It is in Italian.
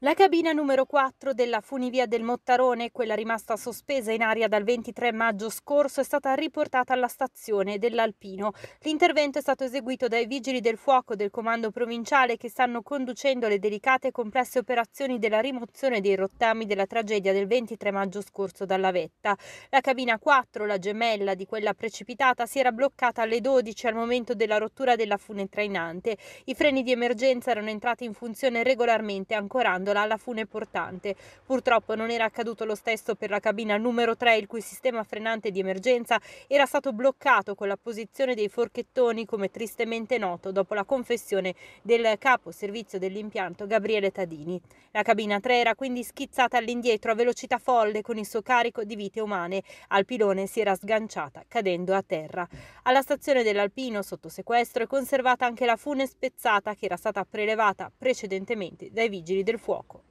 La cabina numero 4 della funivia del Mottarone, quella rimasta sospesa in aria dal 23 maggio scorso, è stata riportata alla stazione dell'Alpino. L'intervento è stato eseguito dai vigili del fuoco del comando provinciale che stanno conducendo le delicate e complesse operazioni della rimozione dei rottami della tragedia del 23 maggio scorso dalla vetta. La cabina 4, la gemella di quella precipitata, si era bloccata alle 12 al momento della rottura della fune trainante. I freni di emergenza erano entrati in funzione regolarmente ancorando appendendola alla fune portante. Purtroppo non era accaduto lo stesso per la cabina numero 3, il cui sistema frenante di emergenza era stato bloccato con la posizione dei forchettoni, come tristemente noto dopo la confessione del capo servizio dell'impianto Gabriele Tadini. La cabina 3 era quindi schizzata all'indietro a velocità folle con il suo carico di vite umane. Al pilone si era sganciata, cadendo a terra. Alla stazione dell'Alpino, sotto sequestro, è conservata anche la fune spezzata che era stata prelevata precedentemente dai vigili del fuoco bloco.